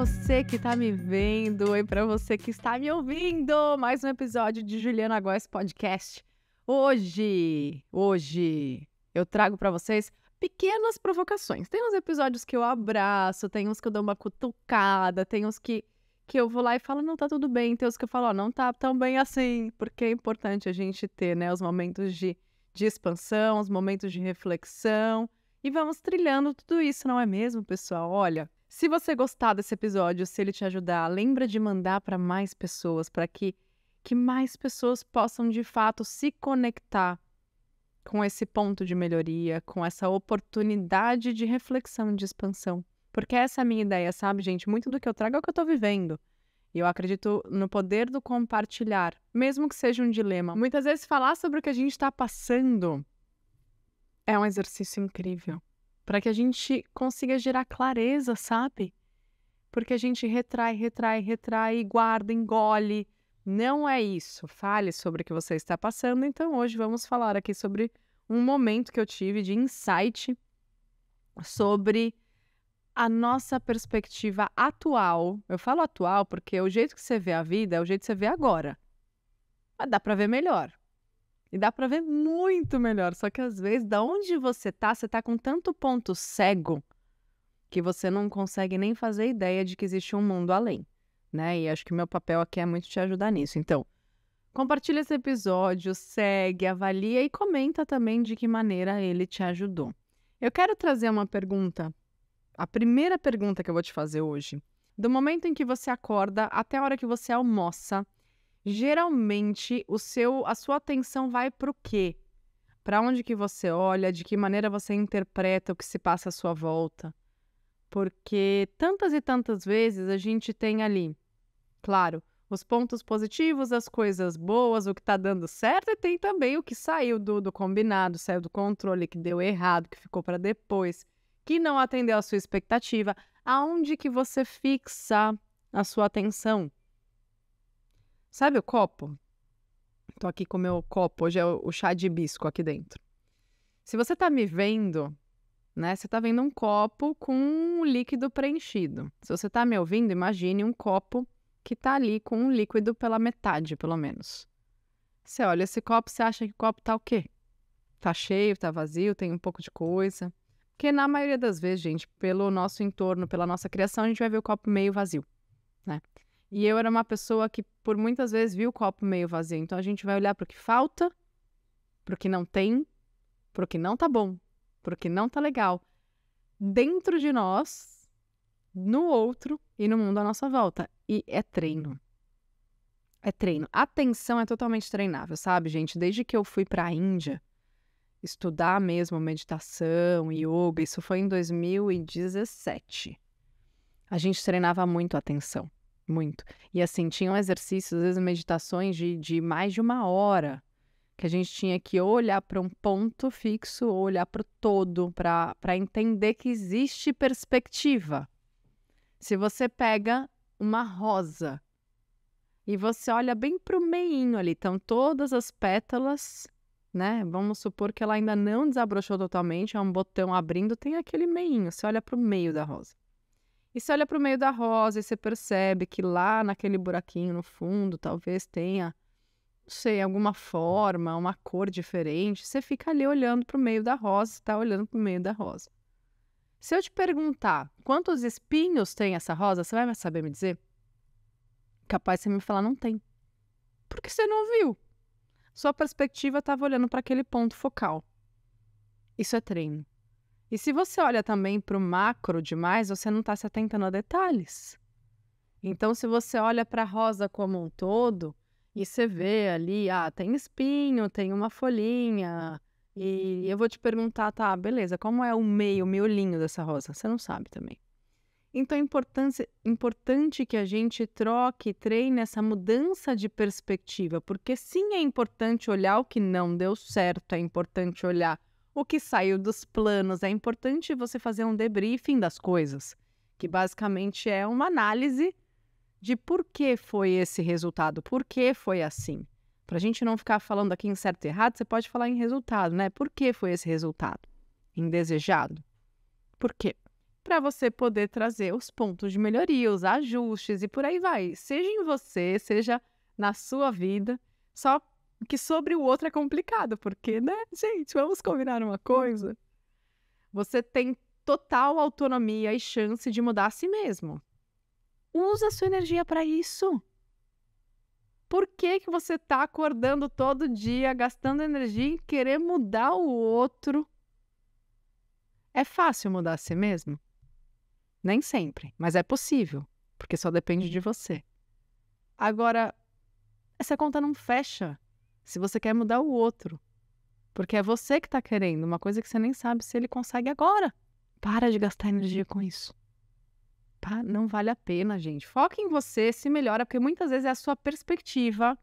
você que está me vendo, e para você que está me ouvindo, mais um episódio de Juliana Góes Podcast. Hoje, hoje eu trago para vocês pequenas provocações. Tem uns episódios que eu abraço, tem uns que eu dou uma cutucada, tem uns que que eu vou lá e falo, não, tá tudo bem. Tem uns que eu falo, ó, não tá tão bem assim, porque é importante a gente ter, né, os momentos de, de expansão, os momentos de reflexão. E vamos trilhando tudo isso, não é mesmo, pessoal? Olha, se você gostar desse episódio, se ele te ajudar, lembra de mandar para mais pessoas, para que, que mais pessoas possam de fato se conectar com esse ponto de melhoria, com essa oportunidade de reflexão, de expansão. Porque essa é a minha ideia, sabe, gente? Muito do que eu trago é o que eu estou vivendo. E eu acredito no poder do compartilhar, mesmo que seja um dilema. Muitas vezes falar sobre o que a gente está passando é um exercício incrível para que a gente consiga gerar clareza, sabe? Porque a gente retrai, retrai, retrai, guarda, engole. Não é isso. Fale sobre o que você está passando. Então, hoje vamos falar aqui sobre um momento que eu tive de insight sobre a nossa perspectiva atual. Eu falo atual porque o jeito que você vê a vida é o jeito que você vê agora. Mas dá para ver melhor. E dá para ver muito melhor. Só que às vezes, da onde você tá, você tá com tanto ponto cego que você não consegue nem fazer ideia de que existe um mundo além, né? E acho que meu papel aqui é muito te ajudar nisso. Então, compartilha esse episódio, segue, avalia e comenta também de que maneira ele te ajudou. Eu quero trazer uma pergunta, a primeira pergunta que eu vou te fazer hoje. Do momento em que você acorda até a hora que você almoça, geralmente o seu a sua atenção vai para o quê? Para onde que você olha, de que maneira você interpreta o que se passa à sua volta? Porque tantas e tantas vezes a gente tem ali, claro, os pontos positivos, as coisas boas, o que está dando certo, e tem também o que saiu do, do combinado, saiu do controle, que deu errado, que ficou para depois, que não atendeu à sua expectativa. Aonde que você fixa a sua atenção? Sabe o copo? Tô aqui com o meu copo, hoje é o chá de hibisco aqui dentro. Se você tá me vendo, né, você tá vendo um copo com um líquido preenchido. Se você tá me ouvindo, imagine um copo que tá ali com um líquido pela metade, pelo menos. Você olha esse copo, você acha que o copo tá o quê? Tá cheio, tá vazio, tem um pouco de coisa. Porque na maioria das vezes, gente, pelo nosso entorno, pela nossa criação, a gente vai ver o copo meio vazio, né? E eu era uma pessoa que, por muitas vezes, viu o copo meio vazio. Então a gente vai olhar para o que falta, para o que não tem, para o que não tá bom, para o que não tá legal. Dentro de nós, no outro e no mundo à nossa volta. E é treino. Uhum. É treino. Atenção é totalmente treinável, sabe, gente? Desde que eu fui para a Índia estudar mesmo meditação, yoga, isso foi em 2017. A gente treinava muito a atenção. Muito. E assim, tinham exercícios, às vezes meditações de, de mais de uma hora, que a gente tinha que olhar para um ponto fixo, olhar para o todo, para entender que existe perspectiva. Se você pega uma rosa e você olha bem para o meinho ali, então todas as pétalas, né? Vamos supor que ela ainda não desabrochou totalmente, é um botão abrindo, tem aquele meinho, você olha para o meio da rosa. E você olha para o meio da rosa e você percebe que lá naquele buraquinho no fundo talvez tenha, não sei, alguma forma, uma cor diferente. Você fica ali olhando para o meio da rosa, está olhando para o meio da rosa. Se eu te perguntar quantos espinhos tem essa rosa, você vai saber me dizer? Capaz você me falar, não tem. Porque você não viu. Sua perspectiva estava olhando para aquele ponto focal. Isso é treino. E se você olha também para o macro demais, você não está se atentando a detalhes. Então, se você olha para a rosa como um todo e você vê ali, ah, tem espinho, tem uma folhinha, e eu vou te perguntar, tá, beleza, como é o meio, o miolinho dessa rosa? Você não sabe também. Então é importante, importante que a gente troque, treine essa mudança de perspectiva, porque sim é importante olhar o que não deu certo, é importante olhar o que saiu dos planos. É importante você fazer um debriefing das coisas, que basicamente é uma análise de por que foi esse resultado, por que foi assim. Para a gente não ficar falando aqui em certo e errado, você pode falar em resultado, né? Por que foi esse resultado? Indesejado? Por quê? Para você poder trazer os pontos de melhoria, os ajustes e por aí vai. Seja em você, seja na sua vida, só que sobre o outro é complicado, porque, né, gente, vamos combinar uma uhum. coisa. Você tem total autonomia e chance de mudar a si mesmo. Usa sua energia para isso. Por que, que você está acordando todo dia, gastando energia em querer mudar o outro? É fácil mudar a si mesmo? Nem sempre, mas é possível, porque só depende de você. Agora, essa conta não fecha se você quer mudar o outro. Porque é você que está querendo uma coisa que você nem sabe se ele consegue agora. Para de gastar energia com isso. não vale a pena, gente. Foque em você, se melhora, porque muitas vezes é a sua perspectiva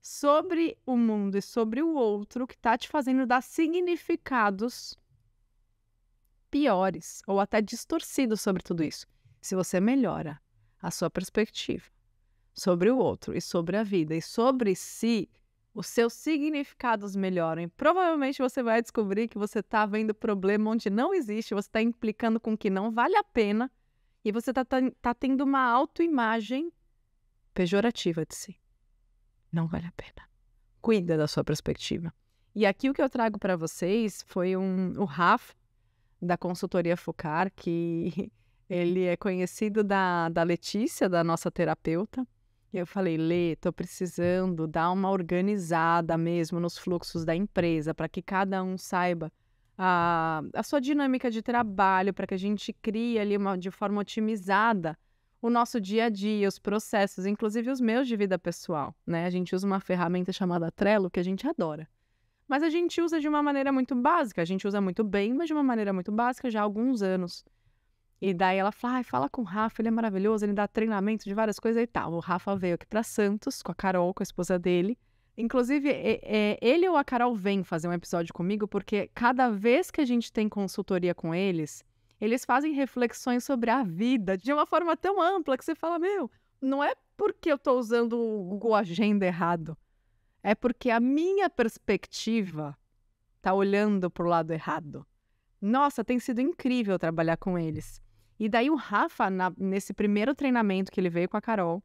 sobre o mundo e sobre o outro que está te fazendo dar significados piores ou até distorcidos sobre tudo isso. Se você melhora a sua perspectiva sobre o outro e sobre a vida e sobre si, os seus significados melhoram. provavelmente você vai descobrir que você está vendo problema onde não existe, você está implicando com que não vale a pena e você está tá tendo uma autoimagem pejorativa de si. Não vale a pena. Cuida da sua perspectiva. E aqui o que eu trago para vocês foi um, o Rafa, da consultoria Focar, que ele é conhecido da, da Letícia, da nossa terapeuta, eu falei, Lê, tô precisando dar uma organizada mesmo nos fluxos da empresa, para que cada um saiba a, ah, a sua dinâmica de trabalho, para que a gente crie ali uma, de forma otimizada o nosso dia a dia, os processos, inclusive os meus de vida pessoal, né? A gente usa uma ferramenta chamada Trello que a gente adora. Mas a gente usa de uma maneira muito básica, a gente usa muito bem, mas de uma maneira muito básica já há alguns anos. E daí ela fala, ah, fala com o Rafa, ele é maravilhoso, ele dá treinamento de várias coisas e tal. Tá, o Rafa veio aqui para Santos com a Carol, com a esposa dele. Inclusive, é, é, ele ou a Carol vem fazer um episódio comigo, porque cada vez que a gente tem consultoria com eles, eles fazem reflexões sobre a vida de uma forma tão ampla que você fala, meu, não é porque eu estou usando o Google Agenda errado. É porque a minha perspectiva tá olhando para o lado errado. Nossa, tem sido incrível trabalhar com eles. E daí o Rafa, na, nesse primeiro treinamento que ele veio com a Carol,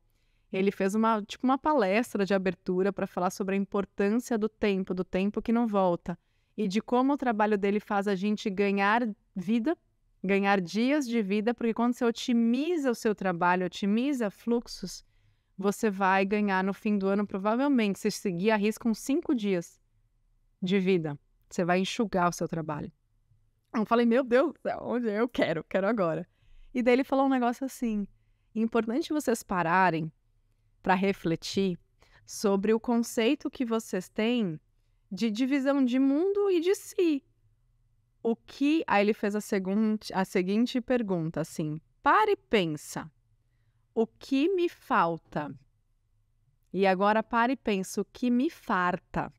ele fez uma, tipo, uma palestra de abertura para falar sobre a importância do tempo, do tempo que não volta, e de como o trabalho dele faz a gente ganhar vida, ganhar dias de vida, porque quando você otimiza o seu trabalho, otimiza fluxos, você vai ganhar no fim do ano, provavelmente, se seguir a risca, uns cinco dias de vida. Você vai enxugar o seu trabalho. Eu falei, meu Deus, onde eu quero, quero agora. E daí ele falou um negócio assim: importante vocês pararem para refletir sobre o conceito que vocês têm de divisão de mundo e de si. O que. Aí ele fez a, seguinte, a seguinte pergunta, assim: para e pensa. O que me falta? E agora para e pensa: o que me farta?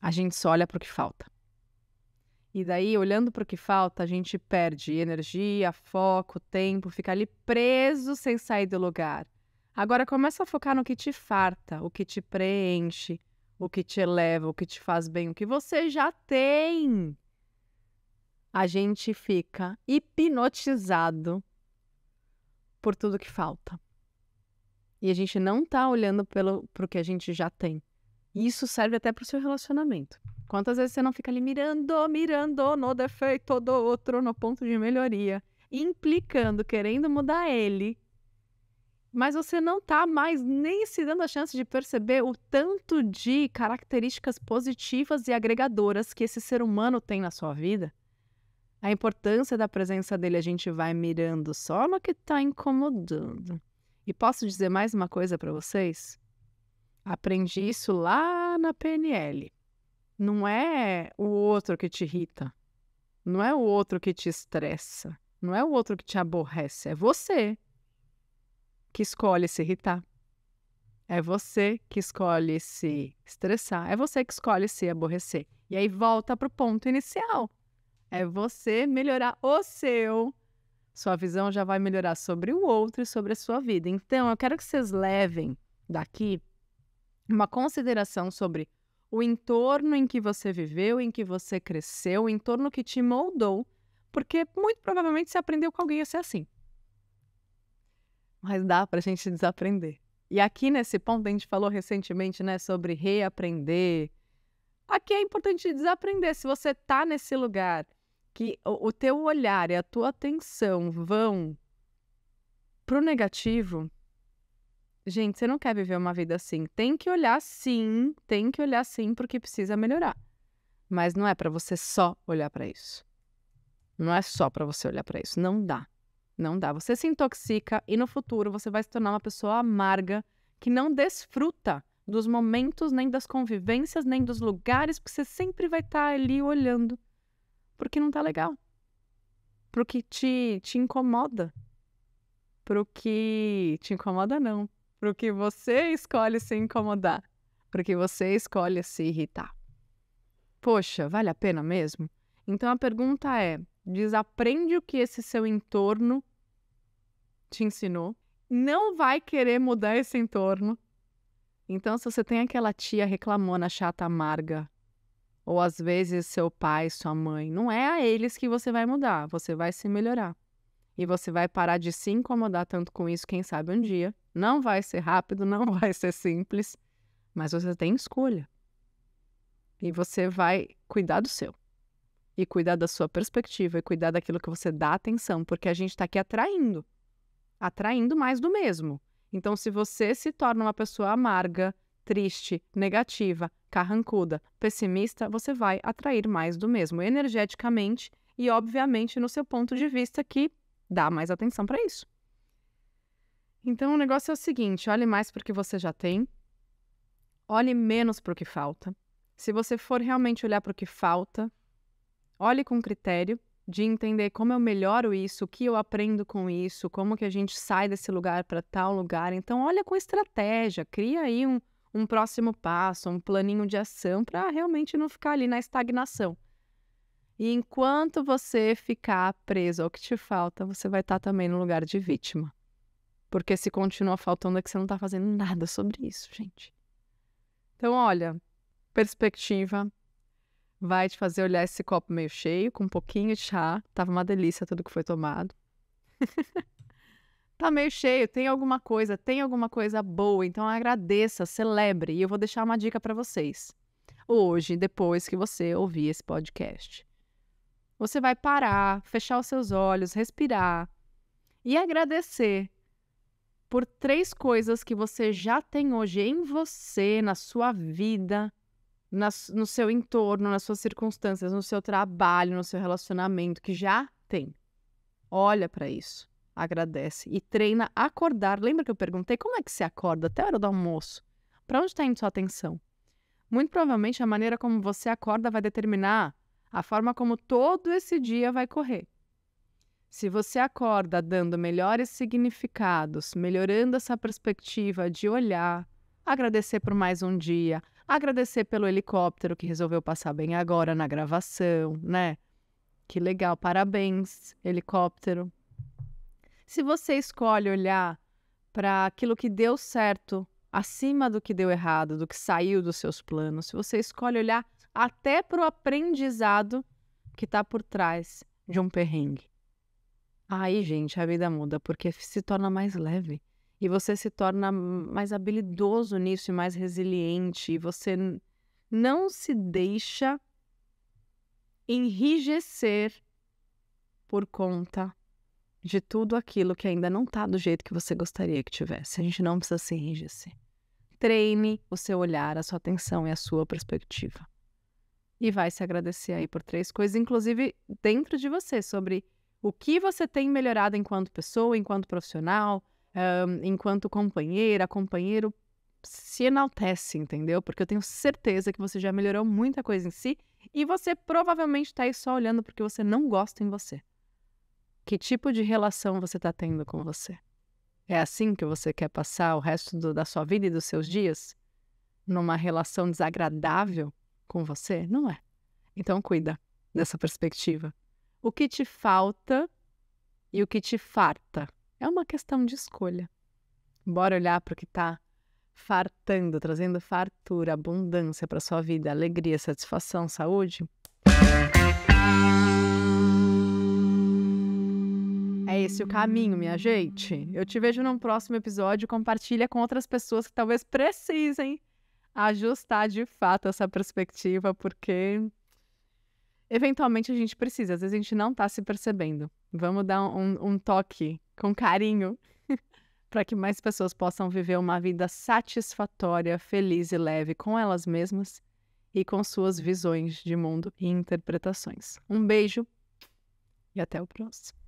A gente só olha para o que falta. E daí, olhando para o que falta, a gente perde energia, foco, tempo, fica ali preso sem sair do lugar. Agora começa a focar no que te farta, o que te preenche, o que te eleva, o que te faz bem, o que você já tem. A gente fica hipnotizado por tudo que falta. E a gente não está olhando pelo o que a gente já tem. Isso serve até para o seu relacionamento. Quantas vezes você não fica ali mirando, mirando no defeito do outro, no ponto de melhoria, implicando, querendo mudar ele, mas você não tá mais nem se dando a chance de perceber o tanto de características positivas e agregadoras que esse ser humano tem na sua vida. A importância da presença dele a gente vai mirando só no que está incomodando. E posso dizer mais uma coisa para vocês? Aprendi isso lá na PNL não é o outro que te irrita, não é o outro que te estressa, não é o outro que te aborrece, é você que escolhe se irritar. É você que escolhe se estressar, é você que escolhe se aborrecer. E aí volta para o ponto inicial. É você melhorar o seu. Sua visão já vai melhorar sobre o outro e sobre a sua vida. Então, eu quero que vocês levem daqui uma consideração sobre o entorno em que você viveu, em que você cresceu, o entorno que te moldou, porque muito provavelmente você aprendeu com alguém a ser assim. Mas dá para a gente desaprender. E aqui nesse ponto a gente falou recentemente, né, sobre reaprender. Aqui é importante desaprender. Se você está nesse lugar que o, o teu olhar e a tua atenção vão pro negativo, gente, você não quer viver uma vida assim. Tem que olhar sim, tem que olhar sim porque precisa melhorar. Mas não é para você só olhar para isso. Não é só para você olhar para isso, não dá. Não dá. Você se intoxica e no futuro você vai se tornar uma pessoa amarga que não desfruta dos momentos, nem das convivências, nem dos lugares, porque você sempre vai estar tá ali olhando porque não tá legal. Pro que te, te incomoda. Pro que te incomoda, não pro que você escolhe se incomodar, pro que você escolhe se irritar. Poxa, vale a pena mesmo? Então a pergunta é: desaprende o que esse seu entorno te ensinou. Não vai querer mudar esse entorno. Então, se você tem aquela tia reclamona, chata, amarga, ou às vezes seu pai, sua mãe, não é a eles que você vai mudar, você vai se melhorar. E você vai parar de se incomodar tanto com isso, quem sabe um dia, não vai ser rápido, não vai ser simples, mas você tem escolha. E você vai cuidar do seu. E cuidar da sua perspectiva, e cuidar daquilo que você dá atenção, porque a gente está aqui atraindo atraindo mais do mesmo. Então, se você se torna uma pessoa amarga, triste, negativa, carrancuda, pessimista, você vai atrair mais do mesmo, energeticamente e, obviamente, no seu ponto de vista que dá mais atenção para isso. Então, o negócio é o seguinte: olhe mais para o que você já tem, olhe menos para o que falta. Se você for realmente olhar para o que falta, olhe com critério de entender como eu melhoro isso, o que eu aprendo com isso, como que a gente sai desse lugar para tal lugar. Então, olha com estratégia, cria aí um, um próximo passo, um planinho de ação para realmente não ficar ali na estagnação. E enquanto você ficar preso ao que te falta, você vai estar tá também no lugar de vítima. Porque se continua faltando é que você não está fazendo nada sobre isso, gente. Então, olha, perspectiva vai te fazer olhar esse copo meio cheio, com um pouquinho de chá. Tava uma delícia tudo que foi tomado. tá meio cheio, tem alguma coisa, tem alguma coisa boa, então agradeça, celebre. E eu vou deixar uma dica para vocês. Hoje, depois que você ouvir esse podcast, você vai parar, fechar os seus olhos, respirar e agradecer por três coisas que você já tem hoje em você, na sua vida, na, no seu entorno, nas suas circunstâncias, no seu trabalho, no seu relacionamento, que já tem. Olha para isso, agradece e treina a acordar. Lembra que eu perguntei como é que se acorda até a hora do almoço? Para onde está indo sua atenção? Muito provavelmente a maneira como você acorda vai determinar a forma como todo esse dia vai correr. Se você acorda dando melhores significados, melhorando essa perspectiva de olhar, agradecer por mais um dia, agradecer pelo helicóptero que resolveu passar bem agora na gravação, né? Que legal, parabéns, helicóptero. Se você escolhe olhar para aquilo que deu certo acima do que deu errado, do que saiu dos seus planos, se você escolhe olhar até para o aprendizado que está por trás de um perrengue. Aí, gente, a vida muda, porque se torna mais leve. E você se torna mais habilidoso nisso e mais resiliente. E você não se deixa enrijecer por conta de tudo aquilo que ainda não está do jeito que você gostaria que tivesse. A gente não precisa se enrijecer. Treine o seu olhar, a sua atenção e a sua perspectiva. E vai se agradecer aí por três coisas, inclusive dentro de você, sobre o que você tem melhorado enquanto pessoa, enquanto profissional, um, enquanto companheira, companheiro, se enaltece, entendeu? Porque eu tenho certeza que você já melhorou muita coisa em si e você provavelmente está aí só olhando porque você não gosta em você. Que tipo de relação você está tendo com você? É assim que você quer passar o resto do, da sua vida e dos seus dias? Numa relação desagradável com você? Não é. Então, cuida dessa perspectiva o que te falta e o que te farta. É uma questão de escolha. Bora olhar para o que está fartando, trazendo fartura, abundância para sua vida, alegria, satisfação, saúde. É esse o caminho, minha gente. Eu te vejo num próximo episódio. Compartilha com outras pessoas que talvez precisem ajustar de fato essa perspectiva, porque eventualmente a gente precisa, às vezes a gente não está se percebendo. Vamos dar um, um toque com carinho para que mais pessoas possam viver uma vida satisfatória, feliz e leve com elas mesmas e com suas visões de mundo e interpretações. Um beijo e até o próximo.